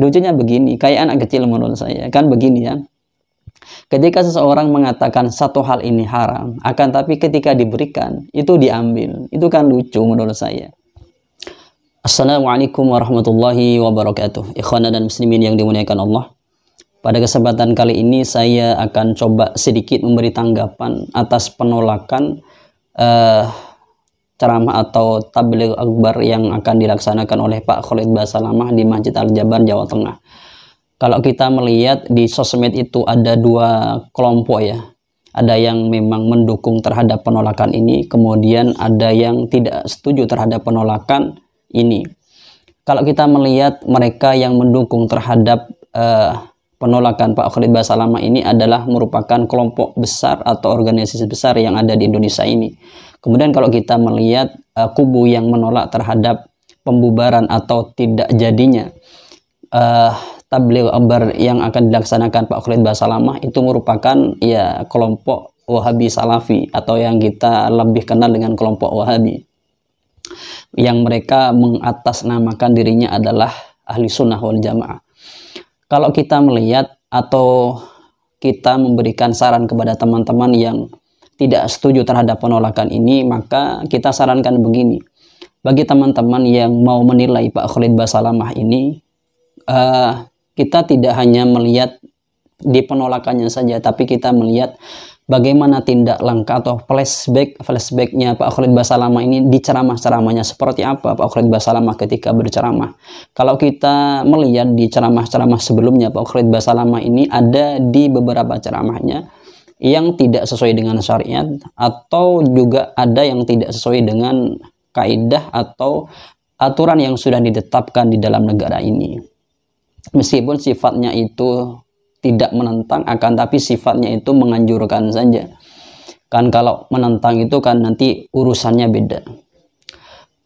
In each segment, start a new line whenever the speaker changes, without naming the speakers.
Lucunya begini, kayak anak kecil menurut saya, kan begini ya. Ketika seseorang mengatakan satu hal ini haram, akan tapi ketika diberikan, itu diambil. Itu kan lucu menurut saya. Assalamualaikum warahmatullahi wabarakatuh. Ikhwana dan muslimin yang dimuliakan Allah. Pada kesempatan kali ini saya akan coba sedikit memberi tanggapan atas penolakan uh, ceramah atau tabligh akbar yang akan dilaksanakan oleh Pak Khalid Basalamah di Masjid Al-Jabar Jawa Tengah. Kalau kita melihat di sosmed itu ada dua kelompok ya. Ada yang memang mendukung terhadap penolakan ini, kemudian ada yang tidak setuju terhadap penolakan ini. Kalau kita melihat mereka yang mendukung terhadap uh, penolakan Pak Khalid Basalamah ini adalah merupakan kelompok besar atau organisasi besar yang ada di Indonesia ini. Kemudian kalau kita melihat uh, kubu yang menolak terhadap pembubaran atau tidak jadinya uh, tabligh akbar yang akan dilaksanakan Pak Khalid Basalamah itu merupakan ya kelompok Wahabi Salafi atau yang kita lebih kenal dengan kelompok Wahabi yang mereka mengatasnamakan dirinya adalah ahli sunnah wal jamaah kalau kita melihat atau kita memberikan saran kepada teman-teman yang tidak setuju terhadap penolakan ini, maka kita sarankan begini. Bagi teman-teman yang mau menilai Pak Khalid Basalamah ini, uh, kita tidak hanya melihat di penolakannya saja, tapi kita melihat bagaimana tindak langkah atau flashback flashbacknya Pak Khalid Basalama ini di ceramah-ceramahnya seperti apa Pak Khalid Basalama ketika berceramah kalau kita melihat di ceramah-ceramah sebelumnya Pak Khalid Basalama ini ada di beberapa ceramahnya yang tidak sesuai dengan syariat atau juga ada yang tidak sesuai dengan kaidah atau aturan yang sudah ditetapkan di dalam negara ini meskipun sifatnya itu tidak menentang akan tapi sifatnya itu menganjurkan saja kan kalau menentang itu kan nanti urusannya beda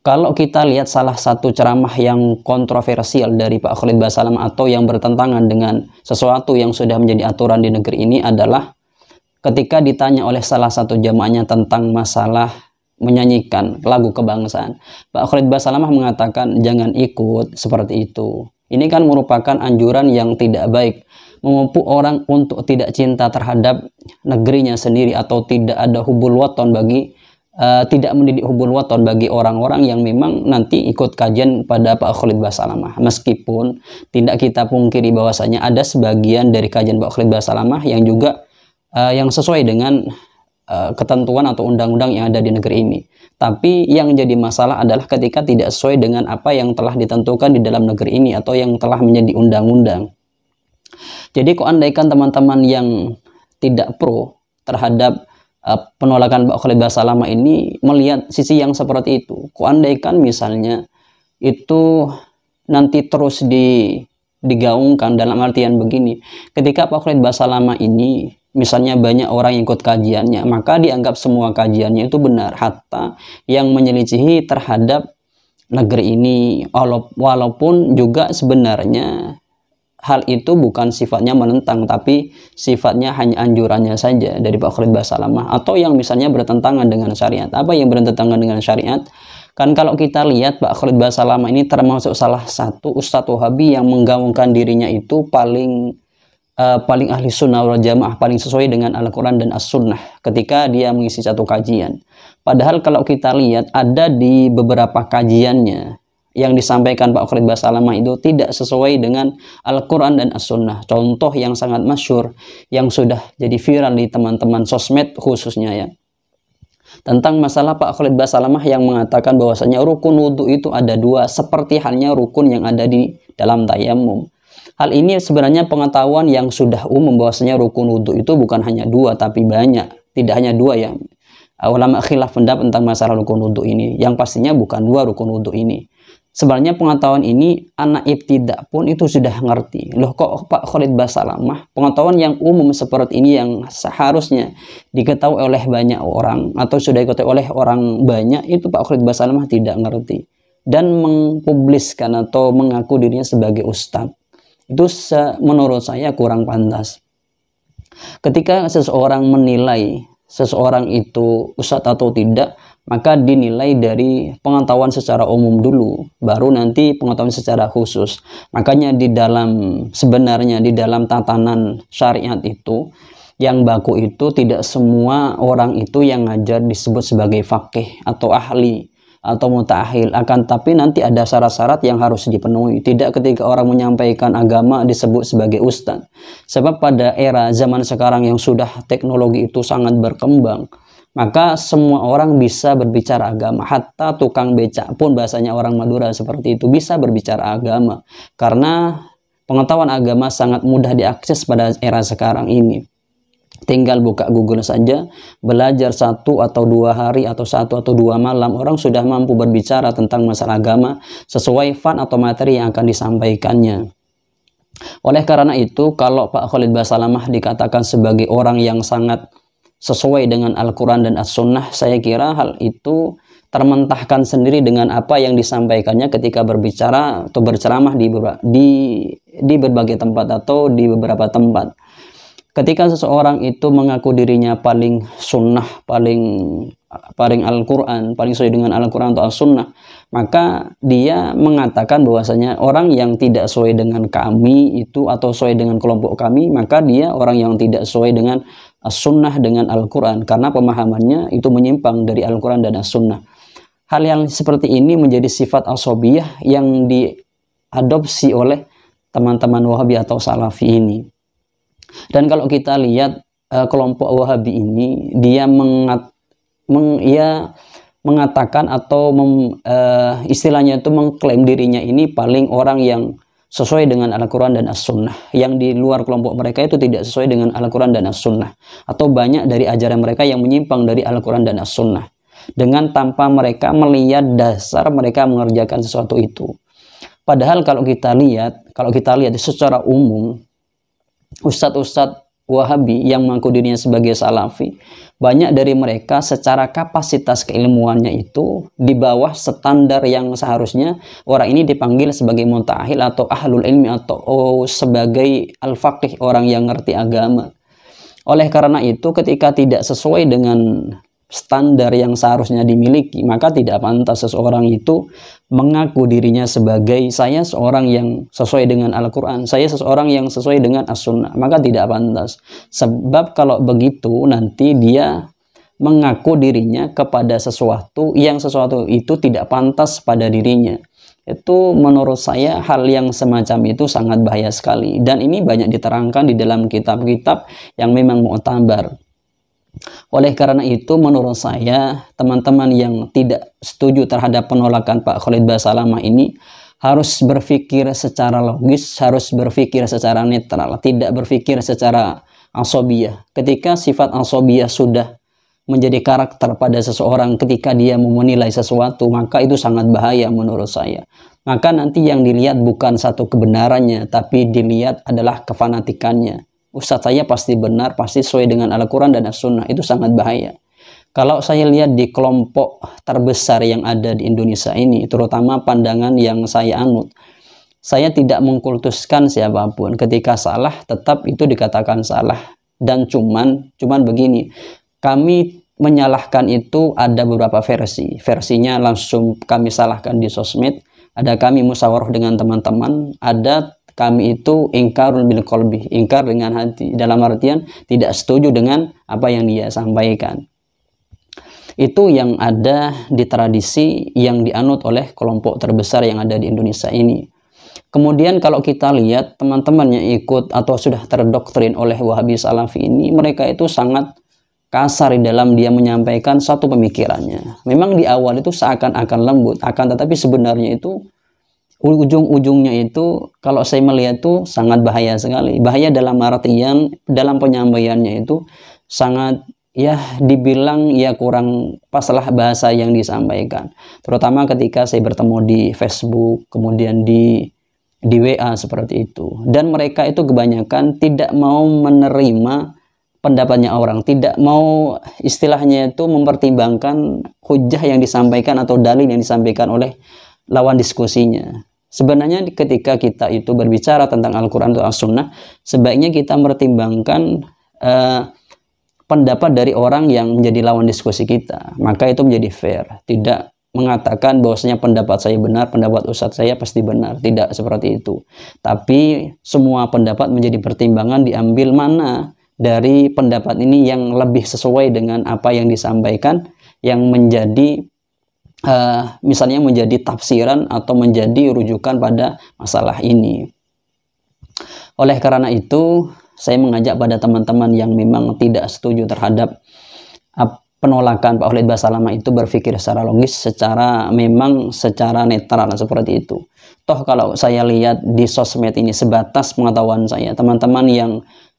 kalau kita lihat salah satu ceramah yang kontroversial dari Pak Khalid Basalam atau yang bertentangan dengan sesuatu yang sudah menjadi aturan di negeri ini adalah ketika ditanya oleh salah satu jamaahnya tentang masalah menyanyikan lagu kebangsaan. Pak Khalid Basalamah mengatakan jangan ikut seperti itu. Ini kan merupakan anjuran yang tidak baik memupuk orang untuk tidak cinta terhadap negerinya sendiri atau tidak ada hubul waton bagi uh, tidak mendidik hubul waton bagi orang-orang yang memang nanti ikut kajian pada Pak Khalid Basalamah. Meskipun tidak kita pungkiri bahwasanya ada sebagian dari kajian Pak Khalid Basalamah yang juga uh, yang sesuai dengan eh, ketentuan atau undang-undang yang ada di negeri ini. Tapi yang jadi masalah adalah ketika tidak sesuai dengan apa yang telah ditentukan di dalam negeri ini atau yang telah menjadi undang-undang. Jadi kok andaikan teman-teman yang tidak pro terhadap uh, penolakan Mbak Khalid Lama ini melihat sisi yang seperti itu. Kok andaikan misalnya itu nanti terus di digaungkan dalam artian begini. Ketika Pak Khalid Lama ini misalnya banyak orang yang ikut kajiannya, maka dianggap semua kajiannya itu benar. Hatta yang menyelisihi terhadap negeri ini walaupun juga sebenarnya hal itu bukan sifatnya menentang tapi sifatnya hanya anjurannya saja dari Pak Khalid Basalamah atau yang misalnya bertentangan dengan syariat apa yang bertentangan dengan syariat kan kalau kita lihat Pak Khalid Basalamah ini termasuk salah satu Ustadz Wahabi yang menggaungkan dirinya itu paling uh, paling ahli sunnah wal jamaah paling sesuai dengan Al-Quran dan As-Sunnah ketika dia mengisi satu kajian. Padahal kalau kita lihat ada di beberapa kajiannya yang disampaikan Pak Khalid Basalamah itu tidak sesuai dengan Al-Quran dan As-Sunnah. Contoh yang sangat masyur, yang sudah jadi viral di teman-teman sosmed khususnya ya. Tentang masalah Pak Khalid Basalamah yang mengatakan bahwasanya rukun wudhu itu ada dua, seperti halnya rukun yang ada di dalam tayamum. Hal ini sebenarnya pengetahuan yang sudah umum bahwasanya rukun wudhu itu bukan hanya dua, tapi banyak. Tidak hanya dua ya, ulama khilaf pendapat tentang masalah rukun wudhu ini yang pastinya bukan dua rukun wudhu ini Sebenarnya pengetahuan ini anak ibtidak pun itu sudah ngerti. Loh kok Pak Khalid Basalamah pengetahuan yang umum seperti ini yang seharusnya diketahui oleh banyak orang atau sudah diketahui oleh orang banyak itu Pak Khalid Basalamah tidak ngerti dan mempubliskan atau mengaku dirinya sebagai ustadz itu menurut saya kurang pantas. Ketika seseorang menilai seseorang itu ustadz atau tidak maka dinilai dari pengetahuan secara umum dulu, baru nanti pengetahuan secara khusus. Makanya di dalam sebenarnya di dalam tatanan syariat itu yang baku itu tidak semua orang itu yang ngajar disebut sebagai fakih atau ahli atau mutahil akan tapi nanti ada syarat-syarat yang harus dipenuhi tidak ketika orang menyampaikan agama disebut sebagai ustadz sebab pada era zaman sekarang yang sudah teknologi itu sangat berkembang maka semua orang bisa berbicara agama. Hatta tukang becak pun bahasanya orang Madura seperti itu bisa berbicara agama. Karena pengetahuan agama sangat mudah diakses pada era sekarang ini. Tinggal buka Google saja, belajar satu atau dua hari atau satu atau dua malam, orang sudah mampu berbicara tentang masalah agama sesuai fan atau materi yang akan disampaikannya. Oleh karena itu, kalau Pak Khalid Basalamah dikatakan sebagai orang yang sangat sesuai dengan Al-Quran dan As-Sunnah, saya kira hal itu termentahkan sendiri dengan apa yang disampaikannya ketika berbicara atau berceramah di, di, di berbagai tempat atau di beberapa tempat. Ketika seseorang itu mengaku dirinya paling sunnah, paling paling Al-Quran, paling sesuai dengan Al-Quran atau As-Sunnah, maka dia mengatakan bahwasanya orang yang tidak sesuai dengan kami itu atau sesuai dengan kelompok kami, maka dia orang yang tidak sesuai dengan as-sunnah dengan Al-Quran karena pemahamannya itu menyimpang dari Al-Quran dan as-sunnah. Hal yang seperti ini menjadi sifat asobiyah yang diadopsi oleh teman-teman Wahabi atau Salafi ini. Dan kalau kita lihat eh, kelompok Wahabi ini, dia mengat, meng, ya, mengatakan atau mem, uh, istilahnya itu mengklaim dirinya ini paling orang yang sesuai dengan Al-Quran dan As-Sunnah. Yang di luar kelompok mereka itu tidak sesuai dengan Al-Quran dan As-Sunnah. Atau banyak dari ajaran mereka yang menyimpang dari Al-Quran dan As-Sunnah. Dengan tanpa mereka melihat dasar mereka mengerjakan sesuatu itu. Padahal kalau kita lihat, kalau kita lihat secara umum, ustadz-ustadz Wahabi yang mengaku dirinya sebagai Salafi, banyak dari mereka secara kapasitas keilmuannya itu di bawah standar yang seharusnya orang ini dipanggil sebagai muta'ahil atau ahlul ilmi atau oh, sebagai al-faqih orang yang ngerti agama. Oleh karena itu ketika tidak sesuai dengan standar yang seharusnya dimiliki, maka tidak pantas seseorang itu mengaku dirinya sebagai saya seorang yang sesuai dengan Al-Quran, saya seseorang yang sesuai dengan As-Sunnah, maka tidak pantas. Sebab kalau begitu nanti dia mengaku dirinya kepada sesuatu yang sesuatu itu tidak pantas pada dirinya. Itu menurut saya hal yang semacam itu sangat bahaya sekali. Dan ini banyak diterangkan di dalam kitab-kitab yang memang mau tambar. Oleh karena itu menurut saya teman-teman yang tidak setuju terhadap penolakan Pak Khalid Basalamah ini harus berpikir secara logis, harus berpikir secara netral, tidak berpikir secara asobia. Ketika sifat asobia sudah menjadi karakter pada seseorang ketika dia mau menilai sesuatu, maka itu sangat bahaya menurut saya. Maka nanti yang dilihat bukan satu kebenarannya, tapi dilihat adalah kefanatikannya. Ustaz saya pasti benar, pasti sesuai dengan Al-Quran dan As-Sunnah. Itu sangat bahaya. Kalau saya lihat di kelompok terbesar yang ada di Indonesia ini, terutama pandangan yang saya anut, saya tidak mengkultuskan siapapun. Ketika salah, tetap itu dikatakan salah. Dan cuman, cuman begini, kami menyalahkan itu ada beberapa versi. Versinya langsung kami salahkan di sosmed, ada kami musyawarah dengan teman-teman, ada kami itu ingkarul bil kolbi, ingkar dengan hati. Dalam artian tidak setuju dengan apa yang dia sampaikan. Itu yang ada di tradisi yang dianut oleh kelompok terbesar yang ada di Indonesia ini. Kemudian kalau kita lihat teman-teman yang ikut atau sudah terdoktrin oleh Wahabi Salafi ini, mereka itu sangat kasar di dalam dia menyampaikan satu pemikirannya. Memang di awal itu seakan-akan lembut, akan tetapi sebenarnya itu ujung-ujungnya itu kalau saya melihat itu sangat bahaya sekali. Bahaya dalam artian dalam penyampaiannya itu sangat ya dibilang ya kurang paslah bahasa yang disampaikan. Terutama ketika saya bertemu di Facebook, kemudian di di WA seperti itu. Dan mereka itu kebanyakan tidak mau menerima pendapatnya orang, tidak mau istilahnya itu mempertimbangkan hujah yang disampaikan atau dalil yang disampaikan oleh lawan diskusinya. Sebenarnya ketika kita itu berbicara tentang Al-Quran atau As-Sunnah, sebaiknya kita mempertimbangkan uh, pendapat dari orang yang menjadi lawan diskusi kita. Maka itu menjadi fair. Tidak mengatakan bahwasanya pendapat saya benar, pendapat ustadz saya pasti benar. Tidak seperti itu. Tapi semua pendapat menjadi pertimbangan diambil mana dari pendapat ini yang lebih sesuai dengan apa yang disampaikan yang menjadi uh, misalnya menjadi tafsiran atau menjadi rujukan pada masalah ini. Oleh karena itu, saya mengajak pada teman-teman yang memang tidak setuju terhadap penolakan Pak Khalid Basalamah itu berpikir secara logis, secara memang secara netral seperti itu. Toh kalau saya lihat di sosmed ini sebatas pengetahuan saya, teman-teman yang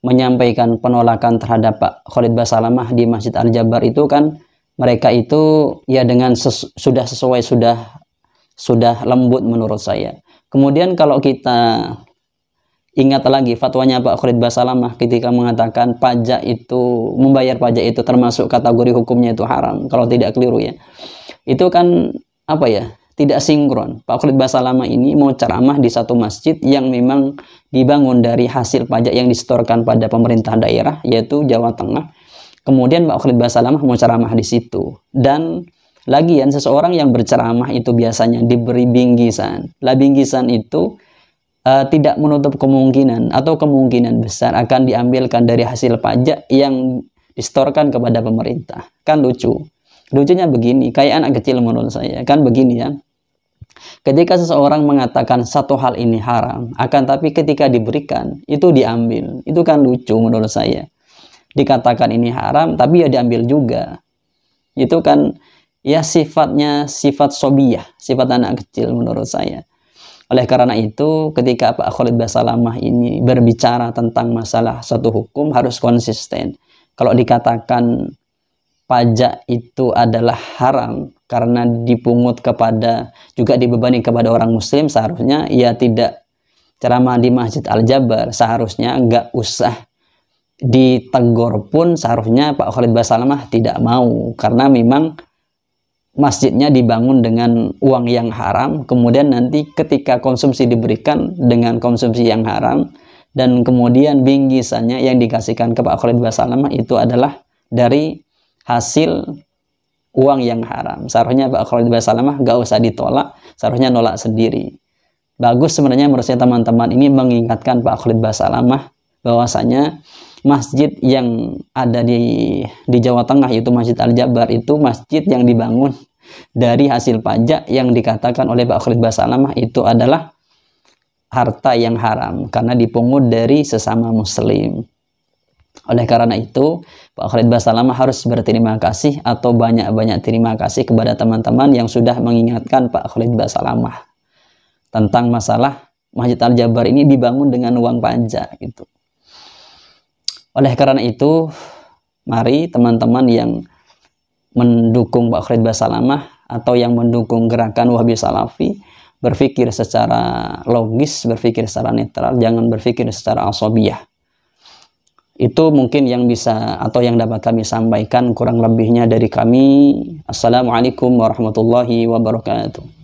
menyampaikan penolakan terhadap Pak Khalid Basalamah di Masjid Al-Jabar itu kan mereka itu ya dengan ses sudah sesuai sudah sudah lembut menurut saya. Kemudian kalau kita ingat lagi fatwanya Pak Khalid Basalamah ketika mengatakan pajak itu membayar pajak itu termasuk kategori hukumnya itu haram kalau tidak keliru ya. Itu kan apa ya? tidak sinkron. Pak Khalid Basalamah ini mau ceramah di satu masjid yang memang dibangun dari hasil pajak yang disetorkan pada pemerintah daerah yaitu Jawa Tengah Kemudian Pak Khalid Basalamah mau ceramah di situ. Dan lagi yang seseorang yang berceramah itu biasanya diberi bingkisan. Lah bingkisan itu uh, tidak menutup kemungkinan atau kemungkinan besar akan diambilkan dari hasil pajak yang distorkan kepada pemerintah. Kan lucu. Lucunya begini, kayak anak kecil menurut saya. Kan begini ya. Ketika seseorang mengatakan satu hal ini haram, akan tapi ketika diberikan, itu diambil. Itu kan lucu menurut saya dikatakan ini haram tapi ya diambil juga itu kan ya sifatnya sifat sobiah sifat anak kecil menurut saya oleh karena itu ketika Pak Khalid Basalamah ini berbicara tentang masalah satu hukum harus konsisten kalau dikatakan pajak itu adalah haram karena dipungut kepada juga dibebani kepada orang muslim seharusnya ya tidak ceramah di Masjid Al-Jabar seharusnya nggak usah ditegur pun seharusnya Pak Khalid Basalamah tidak mau karena memang masjidnya dibangun dengan uang yang haram kemudian nanti ketika konsumsi diberikan dengan konsumsi yang haram dan kemudian bingkisannya yang dikasihkan ke Pak Khalid Basalamah itu adalah dari hasil uang yang haram seharusnya Pak Khalid Basalamah gak usah ditolak seharusnya nolak sendiri bagus sebenarnya menurut saya teman-teman ini mengingatkan Pak Khalid Basalamah bahwasanya masjid yang ada di di Jawa Tengah yaitu Masjid Al Jabar itu masjid yang dibangun dari hasil pajak yang dikatakan oleh Pak Khalid Basalamah itu adalah harta yang haram karena dipungut dari sesama muslim. Oleh karena itu, Pak Khalid Basalamah harus berterima kasih atau banyak-banyak terima kasih kepada teman-teman yang sudah mengingatkan Pak Khalid Basalamah tentang masalah Masjid Al-Jabar ini dibangun dengan uang pajak gitu. Oleh karena itu, mari teman-teman yang mendukung Pak Khalid Basalamah atau yang mendukung gerakan Wahabi Salafi berpikir secara logis, berpikir secara netral, jangan berpikir secara asobiah. Itu mungkin yang bisa atau yang dapat kami sampaikan kurang lebihnya dari kami. Assalamualaikum warahmatullahi wabarakatuh.